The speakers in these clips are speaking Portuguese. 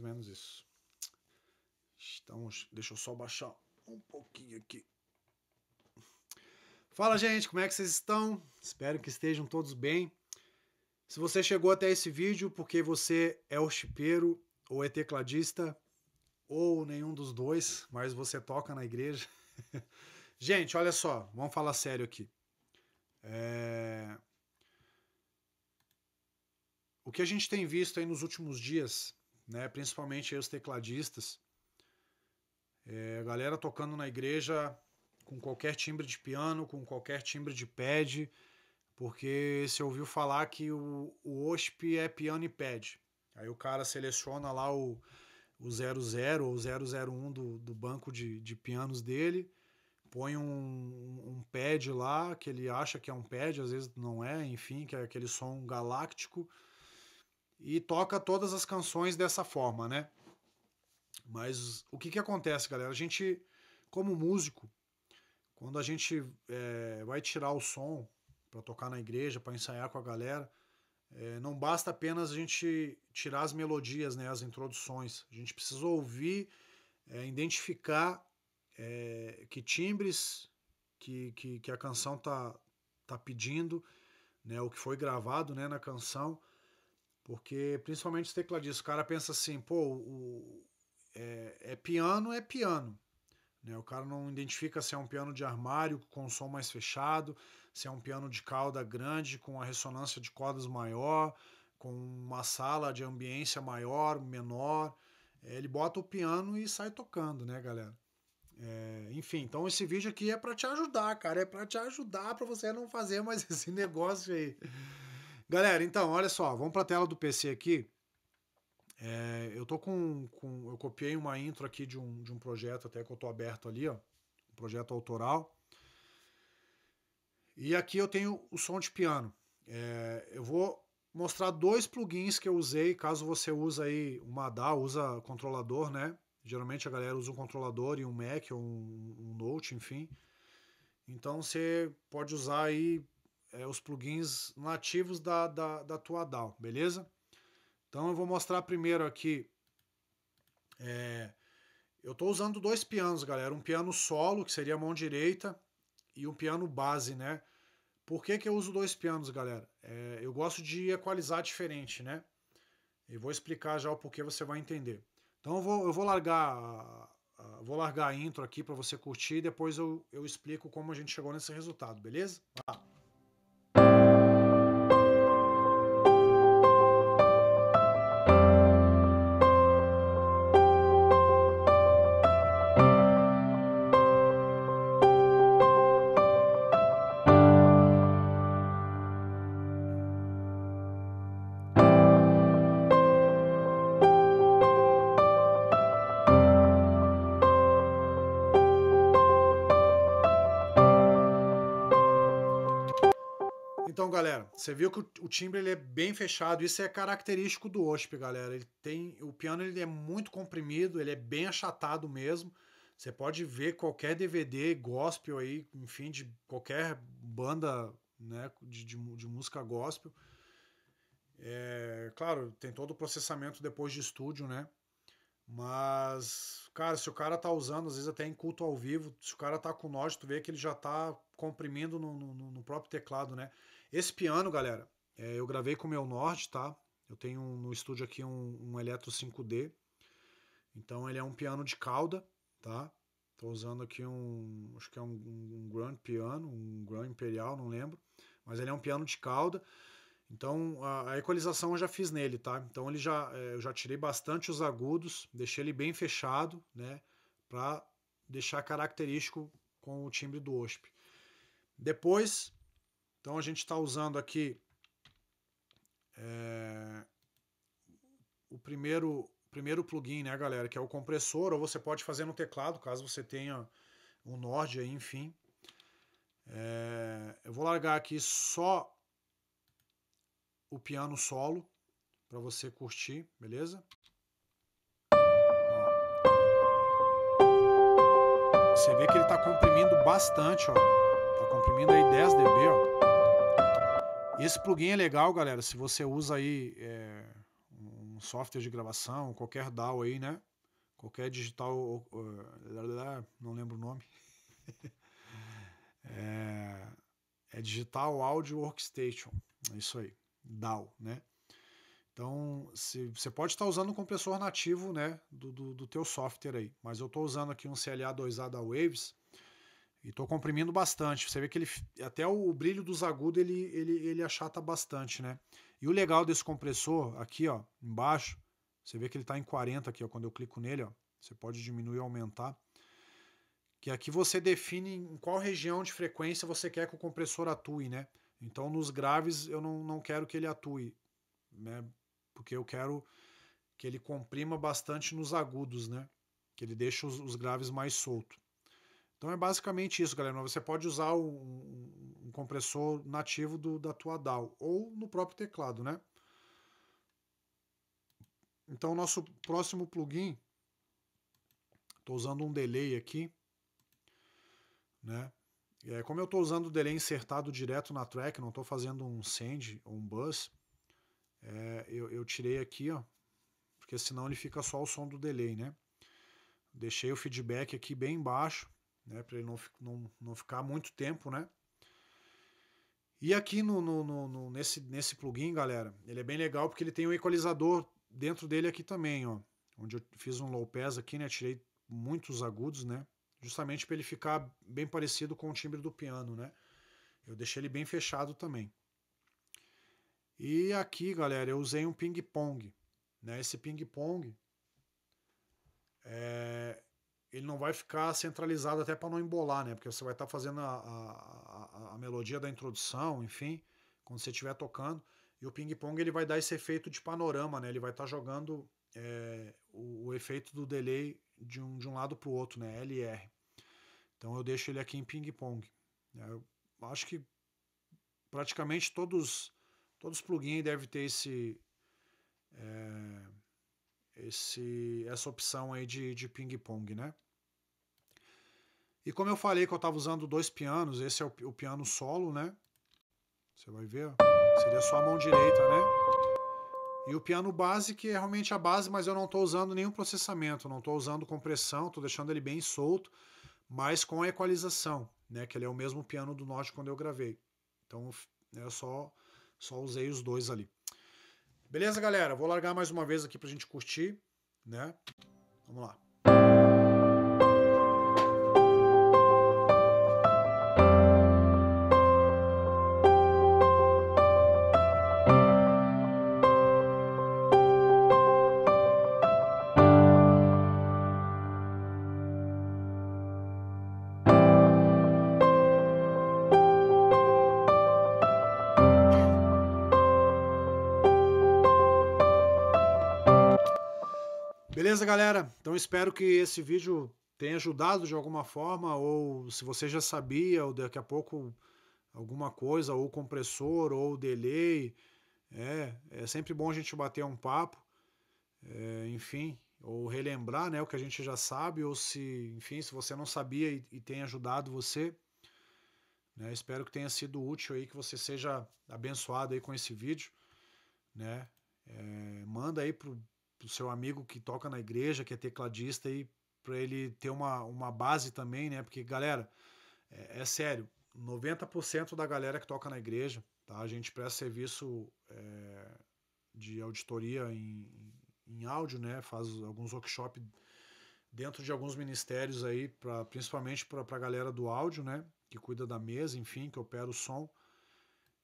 ou menos isso. Estamos, é deixa eu só baixar um pouquinho aqui. Fala, gente, como é que vocês estão? Espero que estejam todos bem. Se você chegou até esse vídeo porque você é o chipeiro ou é tecladista ou nenhum dos dois, mas você toca na igreja. gente, olha só, vamos falar sério aqui. É... O que a gente tem visto aí nos últimos dias né? principalmente os tecladistas. É, a galera tocando na igreja com qualquer timbre de piano, com qualquer timbre de pad, porque se ouviu falar que o, o OSP é piano e pad. Aí o cara seleciona lá o, o 00 ou 001 do, do banco de, de pianos dele, põe um, um pad lá que ele acha que é um pad, às vezes não é, enfim, que é aquele som galáctico e toca todas as canções dessa forma, né? Mas o que que acontece, galera? A gente, como músico, quando a gente é, vai tirar o som para tocar na igreja, para ensaiar com a galera, é, não basta apenas a gente tirar as melodias, né, as introduções. A gente precisa ouvir, é, identificar é, que timbres que, que, que, a canção tá, tá pedindo, né, o que foi gravado né, na canção, porque, principalmente os tecladistas, o cara pensa assim, pô, o, é, é, piano, é piano. Né? O cara não identifica se é um piano de armário com som mais fechado, se é um piano de cauda grande, com a ressonância de cordas maior, com uma sala de ambiência maior, menor. É, ele bota o piano e sai tocando, né, galera? É, enfim, então esse vídeo aqui é para te ajudar, cara. É para te ajudar para você não fazer mais esse negócio aí. Galera, então, olha só, vamos para a tela do PC aqui. É, eu tô com, com, Eu copiei uma intro aqui de um, de um projeto até que eu tô aberto ali, ó. Um projeto autoral. E aqui eu tenho o som de piano. É, eu vou mostrar dois plugins que eu usei, caso você use aí uma DAW, usa controlador, né? Geralmente a galera usa um controlador e um Mac ou um, um Note, enfim. Então você pode usar aí é, os plugins nativos da, da, da tua DAO, beleza? Então eu vou mostrar primeiro aqui. É, eu estou usando dois pianos, galera. Um piano solo, que seria a mão direita, e um piano base, né? Por que, que eu uso dois pianos, galera? É, eu gosto de equalizar diferente, né? E vou explicar já o porquê você vai entender. Então eu vou, eu vou largar a, vou largar a intro aqui para você curtir e depois eu, eu explico como a gente chegou nesse resultado, beleza? lá. galera, você viu que o timbre ele é bem fechado. Isso é característico do Osp, galera. Ele tem, o piano ele é muito comprimido, ele é bem achatado mesmo. Você pode ver qualquer DVD gospel aí, enfim, de qualquer banda né, de, de, de música gospel. É, claro, tem todo o processamento depois de estúdio, né? Mas, cara, se o cara tá usando, às vezes até em culto ao vivo, se o cara tá com nódulo, tu vê que ele já tá comprimindo no, no, no próprio teclado, né? Esse piano, galera, é, eu gravei com o meu Nord, tá? Eu tenho um, no estúdio aqui um, um Electro 5D. Então ele é um piano de cauda, tá? Tô usando aqui um, acho que é um, um Grand Piano, um Grand Imperial, não lembro. Mas ele é um piano de cauda. Então a, a equalização eu já fiz nele, tá? Então ele já, é, eu já tirei bastante os agudos, deixei ele bem fechado, né? Pra deixar característico com o timbre do OSP. Depois então a gente está usando aqui é, o primeiro, primeiro plugin, né, galera, que é o compressor, ou você pode fazer no teclado, caso você tenha um Nord aí, enfim. É, eu vou largar aqui só o piano solo para você curtir, beleza? Você vê que ele está comprimindo bastante, ó comprimindo aí 10 dB, ó. Esse plugin é legal, galera, se você usa aí é, um software de gravação, qualquer DAW aí, né? Qualquer digital, uh, não lembro o nome. é, é Digital Audio Workstation, é isso aí, DAW, né? Então, se, você pode estar usando um compressor nativo né, do, do, do teu software aí, mas eu estou usando aqui um CLA2A da Waves, e estou comprimindo bastante. Você vê que ele até o brilho dos agudos ele, ele, ele achata bastante, né? E o legal desse compressor aqui, ó, embaixo, você vê que ele está em 40 aqui, ó, quando eu clico nele, ó, você pode diminuir ou aumentar. Que aqui você define em qual região de frequência você quer que o compressor atue, né? Então nos graves eu não, não quero que ele atue, né? Porque eu quero que ele comprima bastante nos agudos, né? Que ele deixe os, os graves mais soltos. Então é basicamente isso, galera. Você pode usar um, um compressor nativo do, da tua DAW ou no próprio teclado, né? Então nosso próximo plugin, estou usando um delay aqui, né? É, como eu estou usando o delay insertado direto na track, não estou fazendo um send ou um buzz, é, eu, eu tirei aqui, ó, porque senão ele fica só o som do delay, né? Deixei o feedback aqui bem baixo né, para ele não, não, não ficar muito tempo, né? E aqui no, no, no, nesse, nesse plugin, galera, ele é bem legal porque ele tem um equalizador dentro dele aqui também, ó. Onde eu fiz um low pass aqui, né? Tirei muitos agudos, né? Justamente para ele ficar bem parecido com o timbre do piano, né? Eu deixei ele bem fechado também. E aqui, galera, eu usei um ping-pong, né? Esse ping-pong é, ele não vai ficar centralizado até para não embolar, né? Porque você vai estar tá fazendo a, a, a, melodia da introdução, enfim, quando você estiver tocando. E o ping-pong ele vai dar esse efeito de panorama, né? Ele vai estar tá jogando é, o, o, efeito do delay de um, de um lado para o outro, né? LR. Então eu deixo ele aqui em ping-pong. É, eu acho que praticamente todos todos os plugins devem ter esse, é, esse, essa opção aí de, de ping-pong, né? E como eu falei que eu estava usando dois pianos, esse é o, o, piano solo, né? Você vai ver, seria só a mão direita, né? E o piano base, que é realmente a base, mas eu não estou usando nenhum processamento, não estou usando compressão, estou deixando ele bem solto, mas com equalização, né? Que ele é o mesmo piano do Norte quando eu gravei. Então né, eu só, só usei os dois ali. Beleza, galera? Vou largar mais uma vez aqui pra gente curtir, né? Vamos lá. Beleza, galera? Então espero que esse vídeo tenha ajudado de alguma forma, ou se você já sabia, ou daqui a pouco alguma coisa, ou compressor, ou delay. É, é sempre bom a gente bater um papo, é, enfim, ou relembrar né, o que a gente já sabe, ou se, enfim, se você não sabia e, e tem ajudado você. Né, espero que tenha sido útil aí, que você seja abençoado aí com esse vídeo. Né? É, manda aí pro pro seu amigo que toca na igreja, que é tecladista, aí para ele ter uma, uma base também, né? Porque, galera, é, é sério, 90% da galera que toca na igreja, tá? A gente presta serviço é, de auditoria em, em áudio, né? Faz alguns workshops dentro de alguns ministérios aí, pra, principalmente para a galera do áudio, né? Que cuida da mesa, enfim, que opera o som.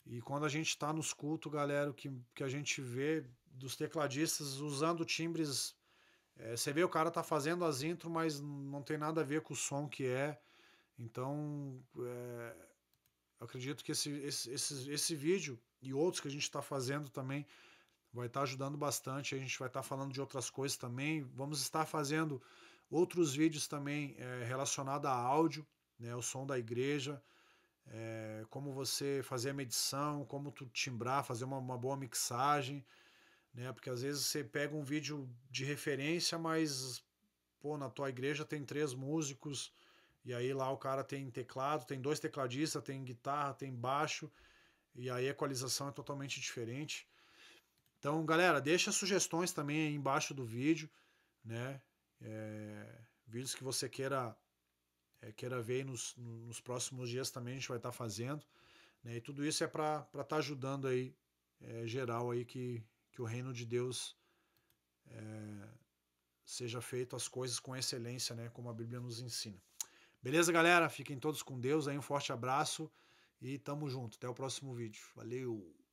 E quando a gente está nos cultos, galera, o que, que a gente vê dos tecladistas usando timbres. É, você vê o cara tá fazendo as intro, mas não tem nada a ver com o som que é. Então, é, acredito que esse, esse, esse, esse vídeo e outros que a gente está fazendo também vai estar tá ajudando bastante. A gente vai estar tá falando de outras coisas também. Vamos estar fazendo outros vídeos também é, relacionados a áudio, né, o som da igreja, é, como você fazer a medição, como tu timbrar, fazer uma, uma boa mixagem né? Porque às vezes você pega um vídeo de referência, mas pô, na tua igreja tem três músicos e aí lá o cara tem teclado, tem dois tecladistas, tem guitarra, tem baixo e aí a equalização é totalmente diferente. Então, galera, deixa sugestões também aí embaixo do vídeo, né? É, vídeos que você queira é, queira ver nos, nos próximos dias também a gente vai estar tá fazendo, né? E tudo isso é para estar tá ajudando aí é, geral aí que que o reino de Deus é, seja feito as coisas com excelência, né, como a Bíblia nos ensina. Beleza, galera? Fiquem todos com Deus aí, um forte abraço e tamo junto. Até o próximo vídeo. Valeu!